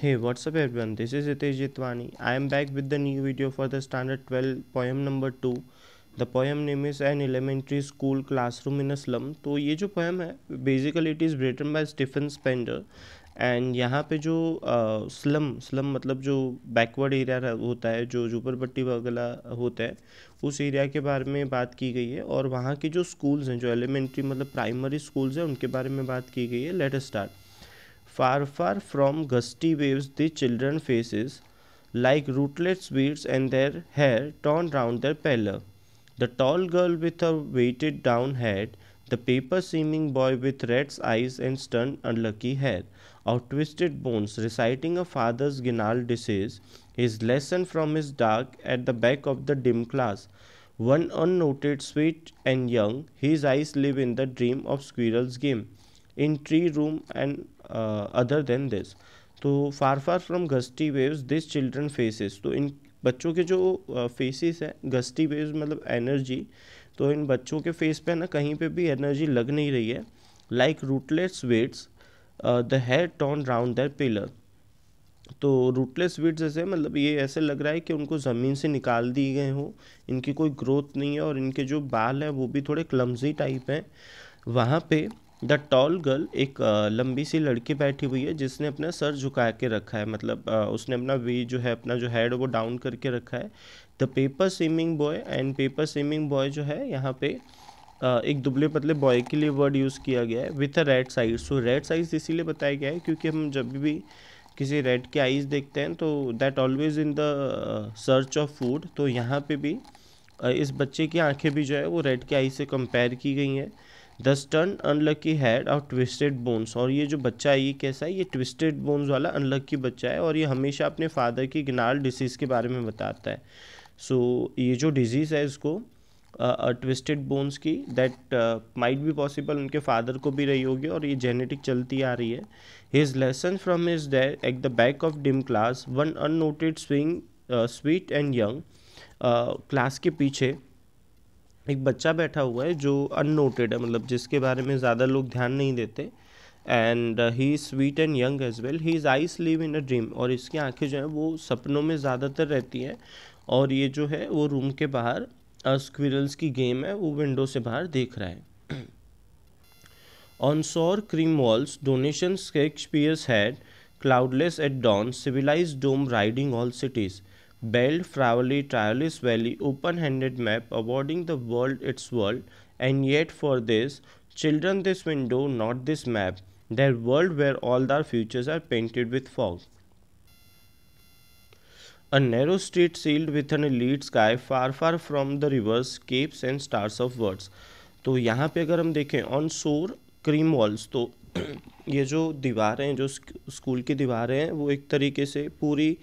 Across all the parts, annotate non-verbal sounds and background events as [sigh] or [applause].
Hey what's up everyone this is Hitesh Jitwani I am back with the new video for the standard 12 poem number 2 the poem name is an elementary school classroom in a slum तो ये जो poem है basically it is written by Stephen Spender and यहाँ पे जो slum uh, slum मतलब जो backward area होता है जो झूपड़पट्टी वगैरह होता है उस एरिया के बारे में बात की गई है और वहाँ के जो स्कूल्स हैं जो एलिमेंट्री मतलब प्राइमरी स्कूल्स हैं उनके बारे में बात की गई है let start Far far from gusty waves the children faces, like rootlets weeds, and their hair torn round their pallor. The tall girl with her weighted down head, the paper seeming boy with red eyes and stunned unlucky hair, or twisted bones reciting a father's genial disease, his lesson from his dark at the back of the dim class. One unnoted, sweet and young, his eyes live in the dream of squirrel's game. In tree room and other than this तो far far from gusty waves this children faces तो इन बच्चों के जो faces uh, हैं gusty waves मतलब energy तो इन बच्चों के फेस पे ना कहीं पे भी एनर्जी लग नहीं रही है like rootless weeds the hair turn round their pillar तो रूटलेस वीड्स ऐसे मतलब ये ऐसे लग रहा है कि उनको ज़मीन से निकाल दिए गए हों इनकी कोई ग्रोथ नहीं है और इनके जो बाल हैं वो भी थोड़े क्लम्जी टाइप हैं वहाँ पे द टॉल गर्ल एक लंबी सी लड़की बैठी हुई है जिसने अपना सर झुका के रखा है मतलब उसने अपना वे जो है अपना जो हैड वो डाउन करके रखा है the paper swimming boy and paper swimming boy जो है यहाँ पे एक दुबले पतले बॉय के लिए वर्ड यूज़ किया गया है with a red size so red size इसीलिए बताया गया है क्योंकि हम जब भी किसी रेड के आइज़ देखते हैं तो that always in the search of food तो यहाँ पे भी इस बच्चे की आंखें भी जो है वो रेड के आई से कंपेयर की गई हैं द स्टन अनलक्की हैड और ट्विस्टेड बोन्स और ये जो बच्चा है ये कैसा है ये ट्विस्टेड बोन्स वाला अनलक्की बच्चा है और ये हमेशा अपने फादर की गिनाल डिसीज़ के बारे में बताता है सो so, ये जो डिजीज़ है इसको ट्विस्टेड बोन्स की दैट माइट भी पॉसिबल उनके फादर को भी रही होगी और ये जेनेटिक चलती आ रही है his lesson from his dad at the back of dim class one unnoted swing sweet and young class के पीछे एक बच्चा बैठा हुआ है जो अननोटेड है मतलब जिसके बारे में ज़्यादा लोग ध्यान नहीं देते and he is sweet and young as well he is eyes live in a dream और इसकी आंखें जो हैं वो सपनों में ज़्यादातर रहती हैं और ये जो है वो रूम के बाहर स्क्विरल्स uh, की गेम है वो विंडो से बाहर देख रहा है on sour cream walls donation Shakespeare's head cloudless at dawn civilise dome riding all cities Bell Fravoli Triolis Valley open-handed map awarding the world its world and yet for this children this window not this map their world where all their futures are painted with fog. A narrow street sealed with an elite sky far far from the rivers, capes and stars of words. तो यहाँ पे अगर हम देखें on शोर cream walls तो ये जो दीवारें जो स्कूल की दीवारें हैं वो एक तरीके से पूरी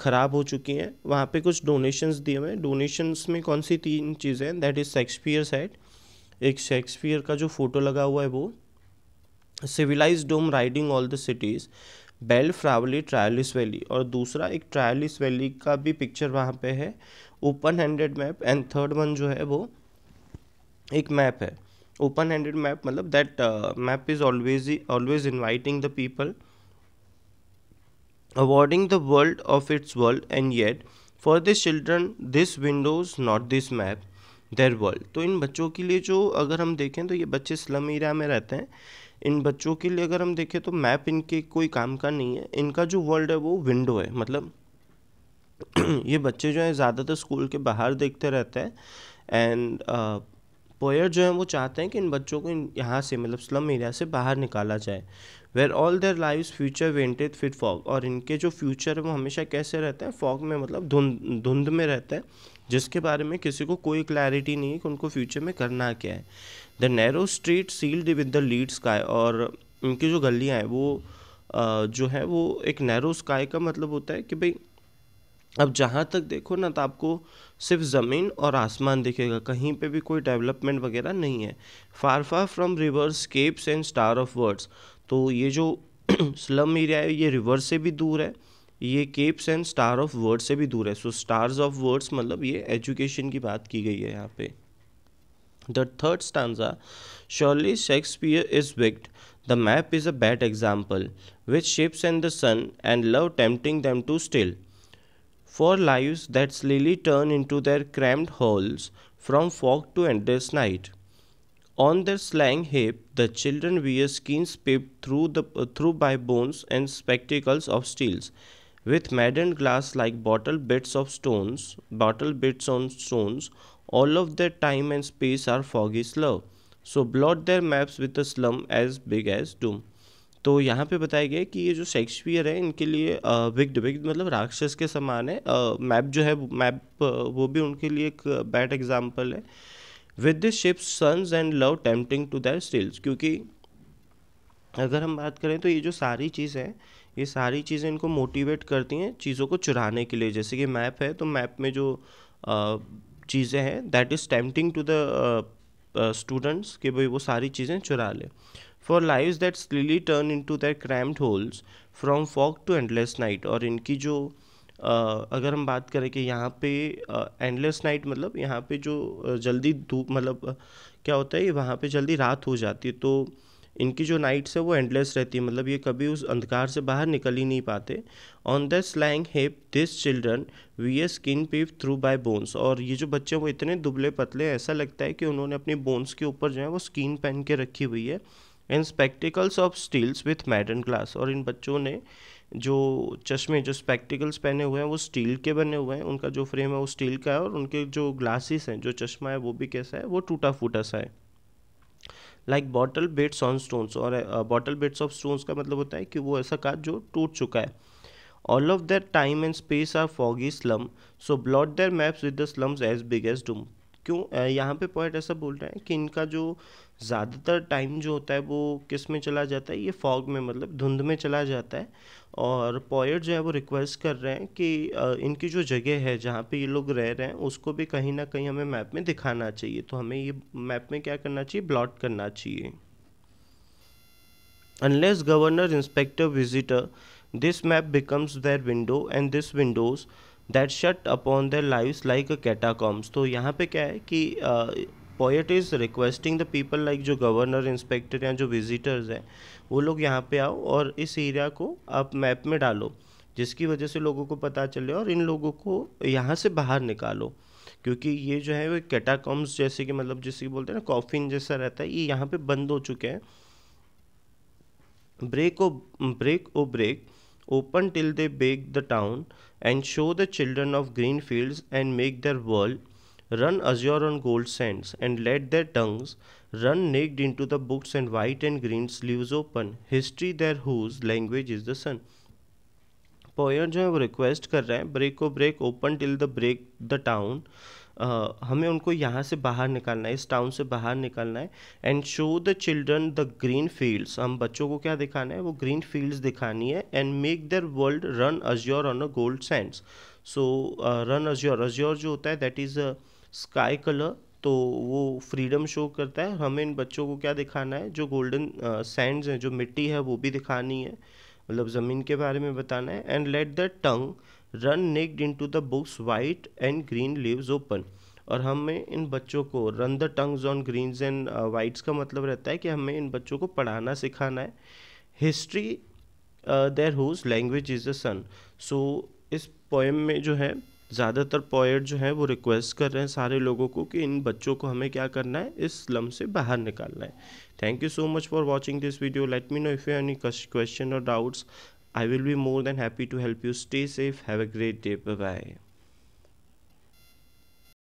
ख़राब हो चुकी हैं वहाँ पे कुछ डोनेशंस दिए हुए हैं डोनेशंस में कौन सी तीन चीज़ें हैं दैट इज़ शेक्सपियर सेट एक शेक्सपियर का जो फ़ोटो लगा हुआ है वो civilized dome riding all the cities belled flowery Tyrolese valley और दूसरा एक ट्रायलिस वैली का भी पिक्चर वहाँ पे है open handed map and third one जो है वो एक मैप है ओपन हैंडेड मैप मतलब that map is always always inviting the people awarding the world of its world and yet for this children this windows not this map their world तो इन बच्चों के लिए जो अगर हम देखें तो ये बच्चे स्लम एरिया में रहते हैं इन बच्चों के लिए अगर हम देखें तो मैप इनके कोई काम का नहीं है इनका जो वर्ल्ड है वो विंडो है मतलब [clears throat] ये बच्चे जो हैं ज़्यादातर स्कूल के बाहर देखते रहते हैं एंड पोयर जो हैं वो चाहते हैं कि इन बच्चों को इन यहाँ से मतलब स्लम एरिया से बाहर निकाला जाए where all their live future painted with fog और इनके जो फ्यूचर है वो हमेशा कैसे रहते हैं फॉग में मतलब धुंध धुंध में रहता है जिसके बारे में किसी को कोई क्लैरिटी नहीं है कि उनको फ्यूचर में करना क्या है the narrow street sealed with the lead sky और इनकी जो गलियाँ हैं वो जो है वो एक नैरो स्काई का मतलब होता है कि भाई अब जहाँ तक देखो ना तो आपको सिर्फ ज़मीन और आसमान दिखेगा कहीं पे भी कोई डेवलपमेंट वगैरह नहीं है far far from rivers capes and star of words तो ये जो स्लम [clears throat] एरिया है ये रिवर से भी दूर है ये capes and star of words से भी दूर है सो स्टार्स ऑफ वर्ड्स मतलब ये एजुकेशन की बात की गई है यहाँ पे the third stanza surely Shakespeare is wicked the map is a bad example which ships and the sun and love tempting them to steal for lives that slowly turn into their cramped holes from fog to endless night. On their slang hip, the children wear skins piped through, the, uh, through by bones and spectacles of steels, with maddened glass like bottle bits of stones, bottle bits on stones. All of their time and space are foggy slow, so blot their maps with a slum as big as doom. तो यहाँ पे बताया गया कि ये जो Shakespeare है इनके लिए विग्ड विग्ड मतलब राक्षस के समान है मैप जो है मैप वो भी उनके लिए एक बैड एग्जाम्पल है with the ships suns and love tempting to their steals क्योंकि अगर हम बात करें तो ये जो सारी चीज़ है ये सारी चीज़ें इनको मोटिवेट करती हैं चीज़ों को चुराने के लिए जैसे कि मैप है तो मैप में जो चीज़ें हैं that is tempting to the students कि भाई वो सारी चीज़ें चुरा ले for live that slyly turn in to that cramped holes from fog to endless night और इनकी जो Uh, अगर हम बात करें कि यहाँ पे एंडलेस नाइट मतलब यहाँ पे जो जल्दी धूप मतलब क्या होता है वहाँ पे जल्दी रात हो जाती है तो इनकी जो नाइट्स है वो एंडलेस रहती है मतलब ये कभी उस अंधकार से बाहर निकल ही नहीं पाते on the slang heap this children wear skin peeped through by bones और ये जो बच्चे वो इतने दुबले पतले ऐसा लगता है कि उन्होंने अपनी बोन्स के ऊपर जो है वो स्किन पहन के रखी हुई है and spectacles of steels with mended glass और इन बच्चों ने जो चश्मे जो स्पेक्टिकल्स पहने हुए हैं वो स्टील के बने हुए हैं उनका जो फ्रेम है वो स्टील का है और उनके जो ग्लासेस हैं जो चश्मा है वो भी कैसा है वो टूटा फूटा सा है like bottle bits on stones और बॉटल बेट्स ऑफ स्टोन्स का मतलब होता है कि वो ऐसा काज जो टूट चुका है all of that time and space are foggy slum so blot their maps with the slums as big as doom क्यों यहाँ पे पॉइंट ऐसा बोल रहे हैं कि इनका जो ज़्यादातर टाइम जो होता है वो किस में चला जाता है ये फॉग में मतलब धुंध में चला जाता है और पॉइंट जो है वो रिक्वेस्ट कर रहे हैं कि इनकी जो जगह है जहाँ पे ये लोग रह रहे हैं उसको भी कहीं ना कहीं हमें मैप में दिखाना चाहिए तो हमें ये मैप में क्या करना चाहिए ब्लॉट करना चाहिए unless governor inspector visitor this map becomes their window and this windows that shut upon their lives like a catacombs तो यहाँ पे क्या है कि poet is requesting the people like जो गवर्नर इंस्पेक्टर या जो विजिटर्स हैं वो लोग यहाँ पे आओ और इस एरिया को आप मैप में डालो जिसकी वजह से लोगों को पता चले और इन लोगों को यहाँ से बाहर निकालो क्योंकि ये जो है वो कैटाकॉम्स जैसे कि मतलब जैसे बोलते हैं ना कॉफिन जैसा रहता है ये यहाँ पे बंद हो चुके हैं break O break O break open till they bake the town, and show the children of green fields, and make their world run azure on gold sands, and let their tongues run naked into the books and white and green sleeves open. History their whose language is the sun. Poet जो है वो request कर रहे हैं break को break open till the break the town हमें उनको यहाँ से बाहर निकालना है इस टाउन से बाहर निकालना है and show the children the green fields हम बच्चों को क्या दिखाना है वो ग्रीन फील्ड्स दिखानी है and make their world run azure on a gold sands so run azure azure जो होता है that is a sky colour तो वो फ्रीडम शो करता है हमें इन बच्चों को क्या दिखाना है जो गोल्डन सैंड्स हैं जो मिट्टी है वो भी दिखानी है मतलब ज़मीन के बारे में बताना है and let the tongue run naked to the books white and green leaves open और हमें इन बच्चों को run the tongues on greens and whites का मतलब रहता है कि हमें इन बच्चों को पढ़ाना सिखाना है history their whose language is the sun so इस पोएम में जो है ज़्यादातर पोएट जो हैं वो रिक्वेस्ट कर रहे हैं सारे लोगों को कि इन बच्चों को हमें क्या करना है इस स्लम से बाहर निकालना है thank you so much for watching this video let me know if you any question और doubts I will be more than happy to help you. Stay safe. Have a great day. Bye bye.